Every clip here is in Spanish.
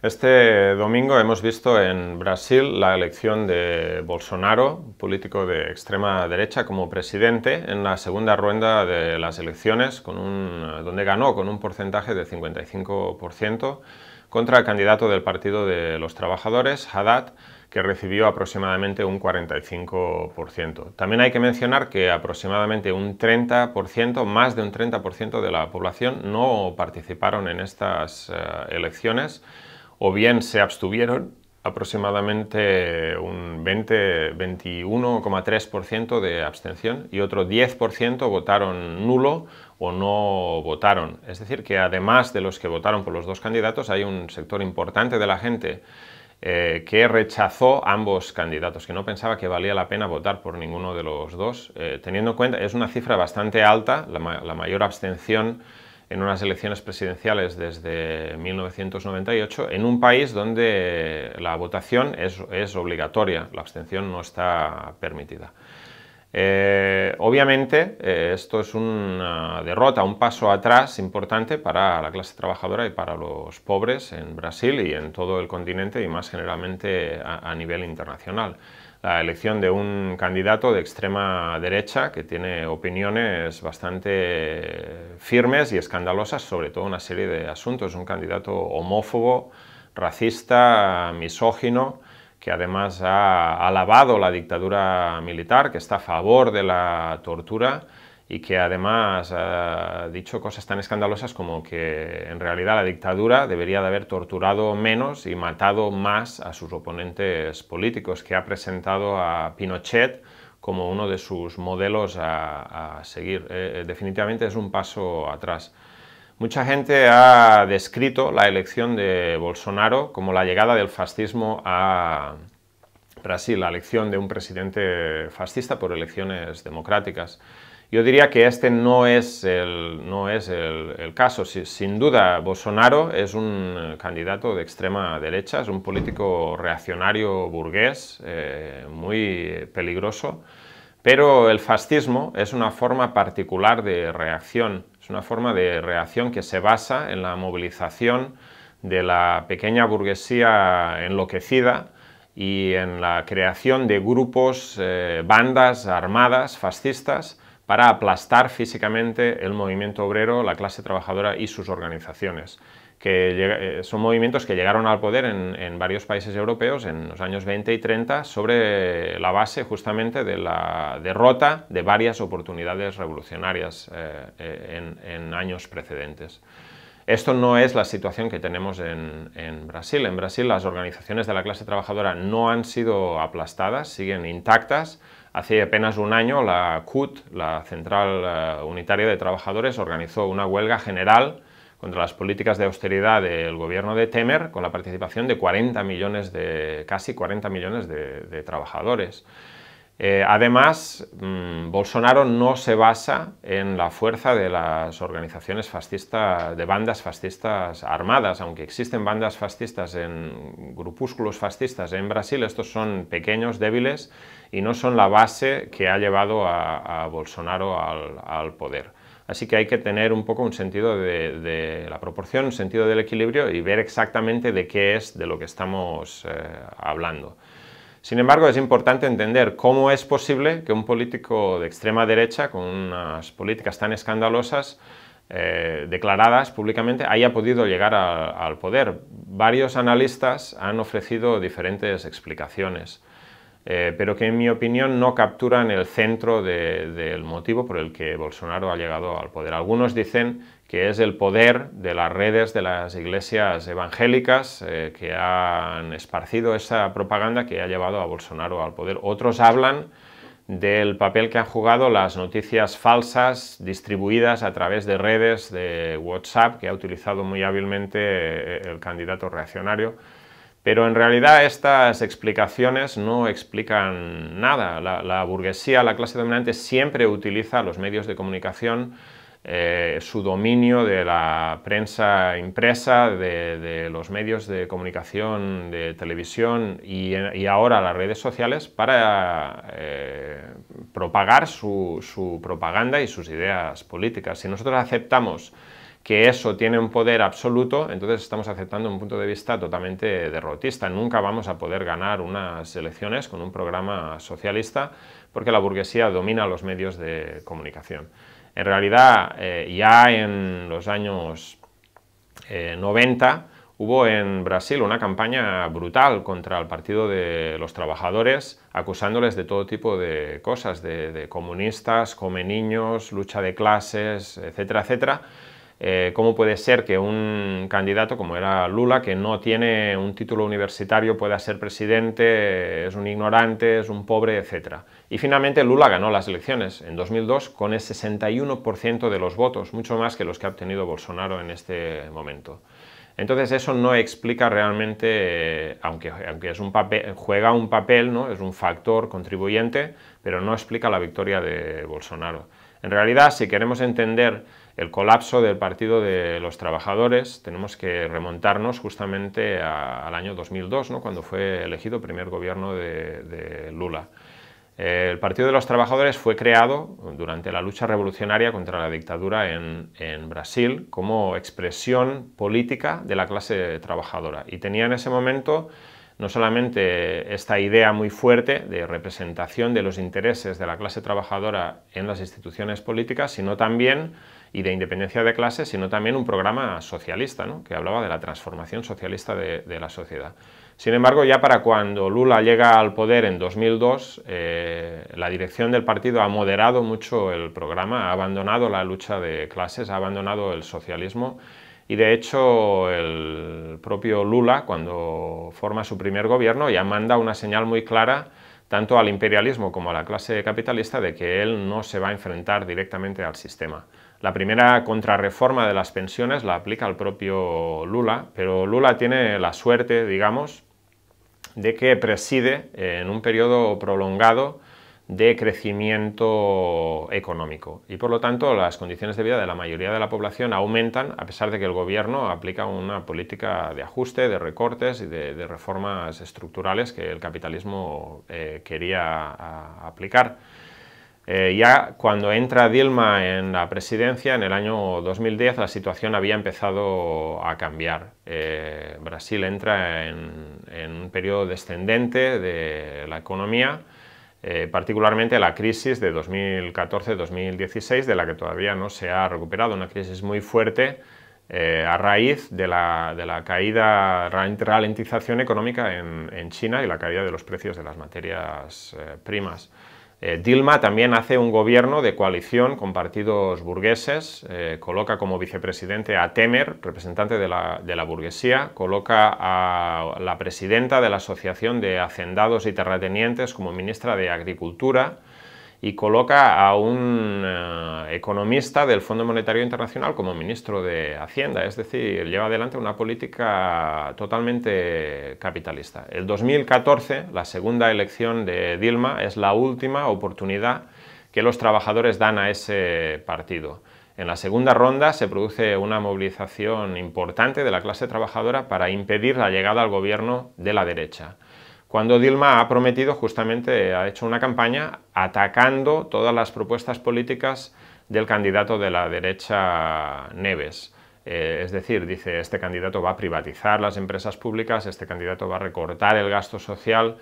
Este domingo hemos visto en Brasil la elección de Bolsonaro, político de extrema derecha, como presidente en la segunda ronda de las elecciones, donde ganó con un porcentaje de 55% contra el candidato del Partido de los Trabajadores, Haddad, que recibió aproximadamente un 45%. También hay que mencionar que aproximadamente un 30%, más de un 30% de la población no participaron en estas eh, elecciones, o bien se abstuvieron aproximadamente un 21,3% de abstención y otro 10% votaron nulo o no votaron. Es decir, que además de los que votaron por los dos candidatos, hay un sector importante de la gente eh, que rechazó ambos candidatos, que no pensaba que valía la pena votar por ninguno de los dos, eh, teniendo en cuenta, es una cifra bastante alta, la mayor abstención en unas elecciones presidenciales desde 1998 en un país donde la votación es, obligatoria, la abstención no está permitida. Eh, obviamente eh, esto es una derrota, un paso atrás importante para la clase trabajadora y para los pobres en Brasil y en todo el continente y más generalmente a nivel internacional la elección de un candidato de extrema derecha que tiene opiniones bastante firmes y escandalosas sobre toda una serie de asuntos. Un candidato homófobo, racista, misógino, que además ha alabado la dictadura militar, que está a favor de la tortura y que además ha dicho cosas tan escandalosas como que en realidad la dictadura debería de haber torturado menos y matado más a sus oponentes políticos, que ha presentado a Pinochet como uno de sus modelos a, seguir. Eh, eh, definitivamente es un paso atrás. Mucha gente ha descrito la elección de Bolsonaro como la llegada del fascismo a Brasil, la elección de un presidente fascista por elecciones democráticas. Yo diría que este no es el, no es el, caso. sin duda, Bolsonaro es un eh, candidato de extrema derecha, es un político reaccionario burgués, eh, muy peligroso, pero el fascismo es una forma particular de reacción, es una forma de reacción que se basa en la movilización de la pequeña burguesía enloquecida, y en la creación de grupos, eh, bandas armadas fascistas para aplastar físicamente el movimiento obrero, la clase trabajadora y sus organizaciones que eh, son movimientos que llegaron al poder en, varios países europeos en los años 20 y 30 sobre la base justamente de la derrota de varias oportunidades revolucionarias eh, eh, en, años precedentes. Esto no es la situación que tenemos en Brasil. En Brasil las organizaciones de la clase trabajadora no han sido aplastadas, siguen intactas, Hace apenas un año la CUT, la Central eh, Unitaria de Trabajadores, organizó una huelga general contra las políticas de austeridad del gobierno de Temer con la participación de 40 millones de, casi 40 millones de trabajadores. Eh, además, mm, Bolsonaro no se basa en la fuerza de las organizaciones fascistas, de bandas fascistas armadas, aunque existen bandas fascistas en grupúsculos fascistas en Brasil, estos son pequeños, débiles y no son la base que ha llevado a, Bolsonaro al, poder. Así que hay que tener un poco un sentido de, la proporción, un sentido del equilibrio y ver exactamente de qué es de lo que estamos eh, hablando. Sin embargo, es importante entender cómo es posible que un político de extrema derecha, con unas políticas tan escandalosas, eh, declaradas públicamente, haya podido llegar al poder. Varios analistas han ofrecido diferentes explicaciones, eh, pero que en mi opinión no capturan el centro del motivo por el que Bolsonaro ha llegado al poder. Algunos dicen que es el poder de las redes de las iglesias evangélicas eh, que han esparcido esa propaganda que ha llevado a Bolsonaro al poder. Otros hablan del papel que han jugado las noticias falsas distribuidas a través de redes de WhatsApp que ha utilizado muy hábilmente eh, el candidato reaccionario. Pero en realidad estas explicaciones no explican nada. la burguesía, la clase dominante, siempre utiliza los medios de comunicación eh, su dominio de la prensa impresa, de, los medios de comunicación, de televisión y, ahora las redes sociales para eh, propagar su, propaganda y sus ideas políticas. Si nosotros aceptamos que eso tiene un poder absoluto, entonces estamos aceptando un punto de vista totalmente derrotista. Nunca vamos a poder ganar unas elecciones con un programa socialista porque la burguesía domina los medios de comunicación. En realidad, eh, ya en los años 90 eh, hubo en Brasil una campaña brutal contra el Partido de los Trabajadores, acusándoles de todo tipo de cosas, de, de comunistas, come niños, lucha de clases, etcétera, etcétera eh, cómo puede ser que un candidato como era Lula, que no tiene un título universitario, pueda ser presidente, es un ignorante, es un pobre, etc. Y finalmente Lula ganó las elecciones en 2002 con el 61% de los votos, mucho más que los que ha obtenido Bolsonaro en este momento. Entonces eso no explica realmente, eh, aunque, es un papel, juega un papel, ¿no? es un factor contribuyente, pero no explica la victoria de Bolsonaro. En realidad, si queremos entender el colapso del Partido de los Trabajadores, tenemos que remontarnos justamente al año 2002, ¿no? cuando fue elegido primer gobierno de, Lula. El Partido de los Trabajadores fue creado durante la lucha revolucionaria contra la dictadura en, en, Brasil como expresión política de la clase trabajadora y tenía en ese momento no solamente esta idea muy fuerte de representación de los intereses de la clase trabajadora en las instituciones políticas, sino también y de independencia de clases, sino también un programa socialista, ¿no? que hablaba de la transformación socialista de, la sociedad. Sin embargo, ya para cuando Lula llega al poder en 2002, eh, la dirección del partido ha moderado mucho el programa, ha abandonado la lucha de clases, ha abandonado el socialismo y de hecho el propio Lula, cuando forma su primer gobierno, ya manda una señal muy clara tanto al imperialismo como a la clase capitalista de que él no se va a enfrentar directamente al sistema. La primera contrarreforma de las pensiones la aplica el propio Lula, pero Lula tiene la suerte, digamos, de que preside en un periodo prolongado de crecimiento económico y por lo tanto las condiciones de vida de la mayoría de la población aumentan a pesar de que el gobierno aplica una política de ajuste, de recortes y de, reformas estructurales que el capitalismo eh, quería aplicar. Eh, ya cuando entra Dilma en la presidencia, en el año 2010, la situación había empezado a cambiar. Eh, Brasil entra en, un periodo descendente de la economía, eh, particularmente la crisis de 2014-2016, de la que todavía no se ha recuperado, una crisis muy fuerte a raíz de la, de la, caída, ralentización económica en, China y la caída de los precios de las materias primas. Eh, Dilma también hace un gobierno de coalición con partidos burgueses, eh, coloca como vicepresidente a Temer, representante de la, de la, burguesía, coloca a la presidenta de la Asociación de Hacendados y Terratenientes como ministra de Agricultura, y coloca a un eh, economista del Fondo Monetario Internacional como ministro de Hacienda, es decir, lleva adelante una política totalmente capitalista. El 2014, la segunda elección de Dilma, es la última oportunidad que los trabajadores dan a ese partido. En la segunda ronda se produce una movilización importante de la clase trabajadora para impedir la llegada al gobierno de la derecha cuando Dilma ha prometido justamente, ha hecho una campaña atacando todas las propuestas políticas del candidato de la derecha Neves. Eh, es decir, dice, este candidato va a privatizar las empresas públicas, este candidato va a recortar el gasto social,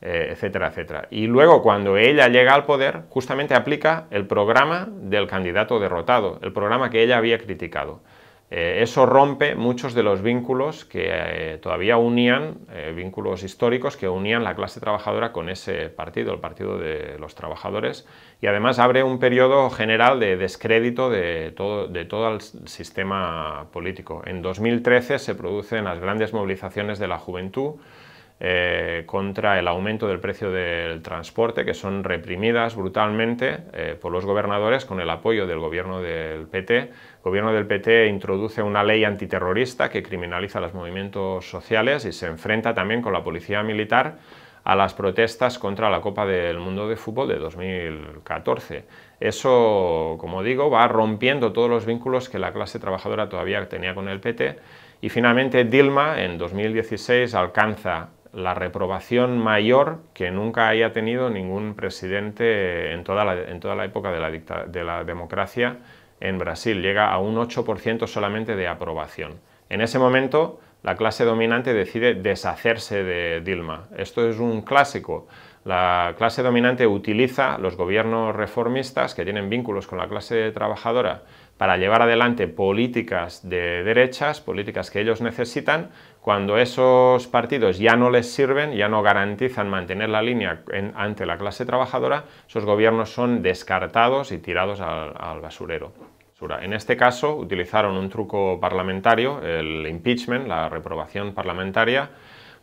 eh, etcétera, etcétera. Y luego, cuando ella llega al poder, justamente aplica el programa del candidato derrotado, el programa que ella había criticado. Eh, eso rompe muchos de los vínculos que eh, todavía unían, eh, vínculos históricos que unían la clase trabajadora con ese partido, el Partido de los Trabajadores, y además abre un periodo general de descrédito de todo, de todo el sistema político. En 2013 se producen las grandes movilizaciones de la juventud, eh, contra el aumento del precio del transporte, que son reprimidas brutalmente eh, por los gobernadores con el apoyo del gobierno del PT. El gobierno del PT introduce una ley antiterrorista que criminaliza los movimientos sociales y se enfrenta también con la policía militar a las protestas contra la Copa del Mundo de Fútbol de 2014. Eso, como digo, va rompiendo todos los vínculos que la clase trabajadora todavía tenía con el PT y finalmente Dilma en 2016 alcanza la reprobación mayor que nunca haya tenido ningún presidente en toda la, en toda la época de la, de la democracia en Brasil. Llega a un 8% solamente de aprobación. En ese momento, la clase dominante decide deshacerse de Dilma. Esto es un clásico. La clase dominante utiliza los gobiernos reformistas que tienen vínculos con la clase trabajadora para llevar adelante políticas de derechas, políticas que ellos necesitan, cuando esos partidos ya no les sirven, ya no garantizan mantener la línea ante la clase trabajadora, esos gobiernos son descartados y tirados al, basurero. En este caso utilizaron un truco parlamentario, el impeachment, la reprobación parlamentaria,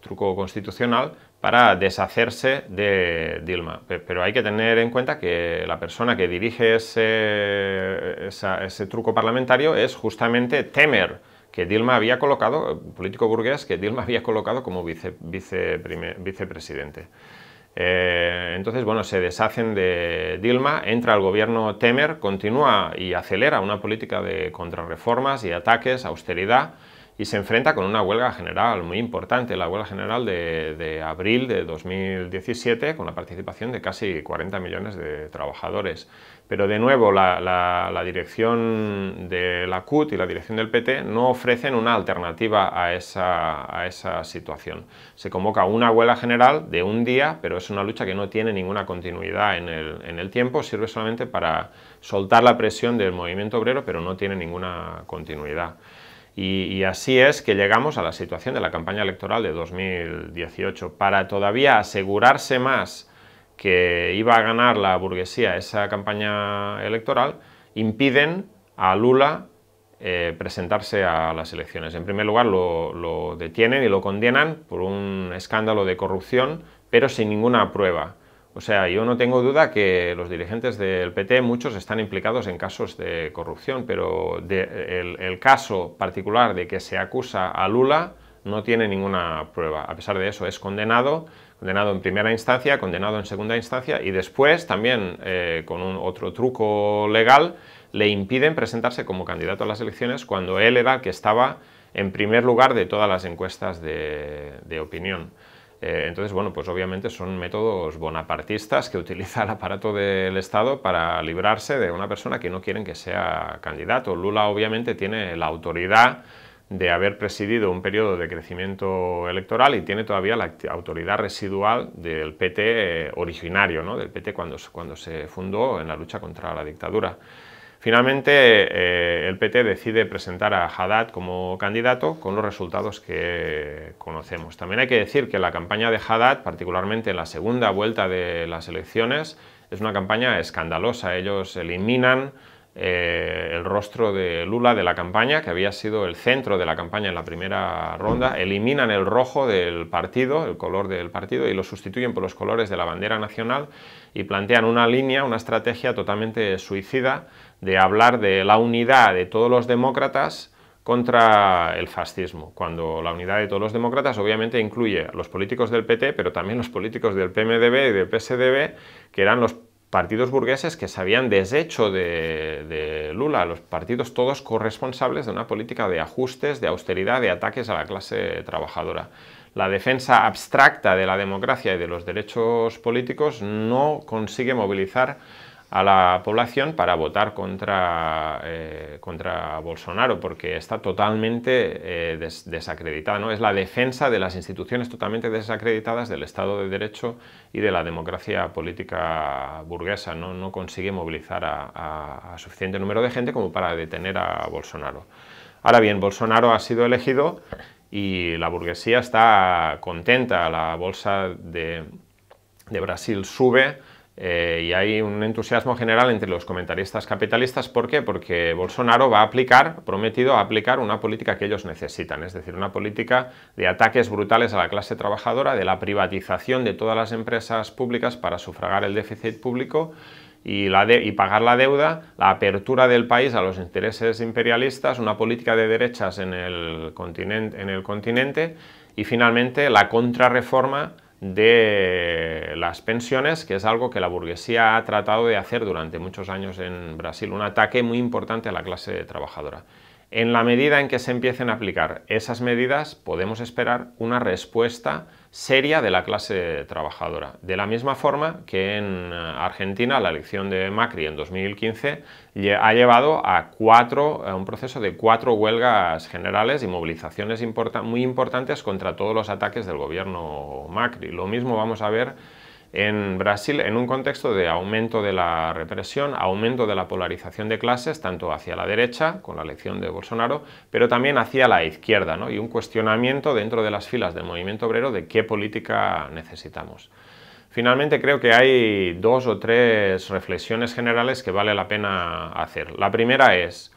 truco constitucional, para deshacerse de Dilma. Pero hay que tener en cuenta que la persona que dirige ese, ese truco parlamentario es justamente Temer, que Dilma había colocado, político burgués, que Dilma había colocado como vicepresidente. Eh, entonces, bueno, se deshacen de Dilma, entra al gobierno Temer, continúa y acelera una política de contrarreformas y ataques, austeridad, y se enfrenta con una huelga general muy importante, la huelga general de, abril de 2017, con la participación de casi 40 millones de trabajadores. Pero de nuevo, la, dirección de la CUT y la dirección del PT no ofrecen una alternativa a esa, situación. Se convoca una huelga general de un día, pero es una lucha que no tiene ninguna continuidad en el tiempo, sirve solamente para soltar la presión del movimiento obrero, pero no tiene ninguna continuidad. Y, así es que llegamos a la situación de la campaña electoral de 2018. Para todavía asegurarse más que iba a ganar la burguesía esa campaña electoral, impiden a Lula eh, presentarse a las elecciones. En primer lugar, lo detienen y lo condenan por un escándalo de corrupción, pero sin ninguna prueba. O sea, yo no tengo duda que los dirigentes del PT, muchos están implicados en casos de corrupción, pero el, caso particular de que se acusa a Lula no tiene ninguna prueba. A pesar de eso, es condenado, condenado en primera instancia, condenado en segunda instancia y después también eh, con otro truco legal le impiden presentarse como candidato a las elecciones cuando él era el que estaba en primer lugar de todas las encuestas de opinión. Eh, entonces, bueno, pues obviamente son métodos bonapartistas que utiliza el aparato del Estado para librarse de una persona que no quieren que sea candidato. Lula obviamente tiene la autoridad de haber presidido un periodo de crecimiento electoral y tiene todavía la autoridad residual del PT eh, originario, ¿no? del PT cuando, cuando se fundó en la lucha contra la dictadura. Finalmente, eh, el PT decide presentar a Haddad como candidato con los resultados que conocemos. También hay que decir que la campaña de Haddad, particularmente en la segunda vuelta de las elecciones, es una campaña escandalosa. Ellos eliminan eh, el rostro de Lula de la campaña, que había sido el centro de la campaña en la primera ronda, eliminan el rojo del partido, el color del partido, y lo sustituyen por los colores de la bandera nacional y plantean una línea, una estrategia totalmente suicida de hablar de la unidad de todos los demócratas contra el fascismo, cuando la unidad de todos los demócratas obviamente incluye a los políticos del PT, pero también los políticos del PMDB y del PSDB, que eran los partidos burgueses que se habían deshecho de, de, Lula, los partidos todos corresponsables de una política de ajustes, de austeridad, de ataques a la clase trabajadora. La defensa abstracta de la democracia y de los derechos políticos no consigue movilizar a la población para votar contra, eh, contra Bolsonaro, porque está totalmente eh, desacreditada. ¿no? Es la defensa de las instituciones totalmente desacreditadas del Estado de Derecho y de la democracia política burguesa. No, no consigue movilizar a, suficiente número de gente como para detener a Bolsonaro. Ahora bien, Bolsonaro ha sido elegido y la burguesía está contenta. La bolsa de, de Brasil sube eh, y hay un entusiasmo general entre los comentaristas capitalistas. ¿Por qué? Porque Bolsonaro va a aplicar, prometido a aplicar una política que ellos necesitan, es decir, una política de ataques brutales a la clase trabajadora, de la privatización de todas las empresas públicas para sufragar el déficit público y, la y, pagar la deuda, la apertura del país a los intereses imperialistas, una política de derechas en el, continente, en el continente y finalmente la contrarreforma de las pensiones, que es algo que la burguesía ha tratado de hacer durante muchos años en Brasil, un ataque muy importante a la clase trabajadora. En la medida en que se empiecen a aplicar esas medidas, podemos esperar una respuesta seria de la clase trabajadora. De la misma forma que en eh, Argentina la elección de Macri en 2015 ha llevado a, cuatro, a un proceso de cuatro huelgas generales y movilizaciones muy importantes contra todos los ataques del gobierno Macri. Lo mismo vamos a ver en Brasil en un contexto de aumento de la represión, aumento de la polarización de clases, tanto hacia la derecha, con la elección de Bolsonaro, pero también hacia la izquierda, ¿no? y un cuestionamiento dentro de las filas del movimiento obrero de qué política necesitamos. Finalmente creo que hay dos o tres reflexiones generales que vale la pena hacer. La primera es,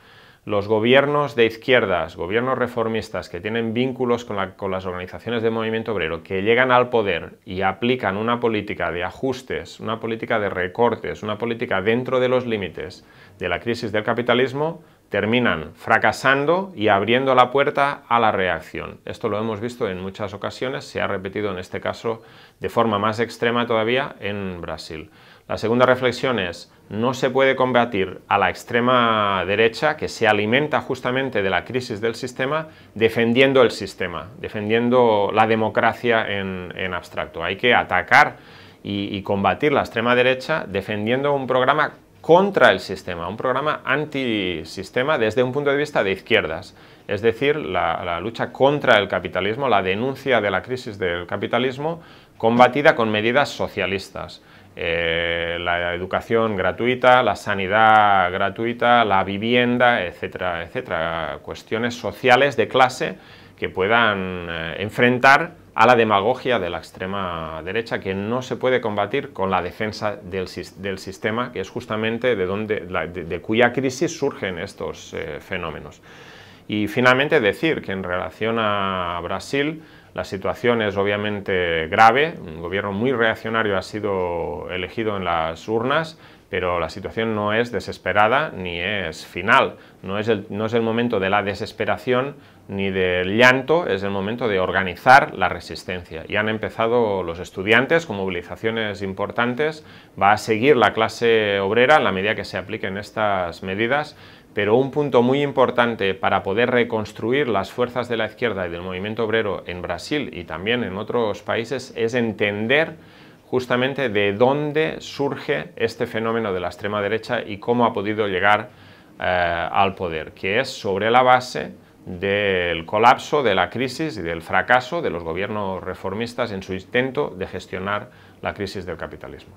los gobiernos de izquierdas, gobiernos reformistas que tienen vínculos con, las organizaciones de movimiento obrero, que llegan al poder y aplican una política de ajustes, una política de recortes, una política dentro de los límites de la crisis del capitalismo, terminan fracasando y abriendo la puerta a la reacción. Esto lo hemos visto en muchas ocasiones, se ha repetido en este caso de forma más extrema todavía en Brasil. La segunda reflexión es, no se puede combatir a la extrema derecha, que se alimenta justamente de la crisis del sistema, defendiendo el sistema, defendiendo la democracia en, abstracto. Hay que atacar y, combatir la extrema derecha defendiendo un programa contra el sistema, un programa antisistema desde un punto de vista de izquierdas. Es decir, la lucha contra el capitalismo, la denuncia de la crisis del capitalismo, combatida con medidas socialistas. Eh, la educación gratuita, la sanidad gratuita, la vivienda, etcétera, etcétera, cuestiones sociales de clase que puedan eh, enfrentar a la demagogia de la extrema derecha que no se puede combatir con la defensa del, sistema, que es justamente de, cuya crisis surgen estos eh, fenómenos. Y finalmente decir que en relación a Brasil, la situación es obviamente grave, un gobierno muy reaccionario ha sido elegido en las urnas, pero la situación no es desesperada ni es final. No es, el, no es el momento de la desesperación ni del llanto, es el momento de organizar la resistencia. Y han empezado los estudiantes con movilizaciones importantes, va a seguir la clase obrera en la medida que se apliquen estas medidas, pero un punto muy importante para poder reconstruir las fuerzas de la izquierda y del movimiento obrero en Brasil y también en otros países es entender justamente de dónde surge este fenómeno de la extrema derecha y cómo ha podido llegar eh, al poder, que es sobre la base del colapso, de la crisis y del fracaso de los gobiernos reformistas en su intento de gestionar la crisis del capitalismo.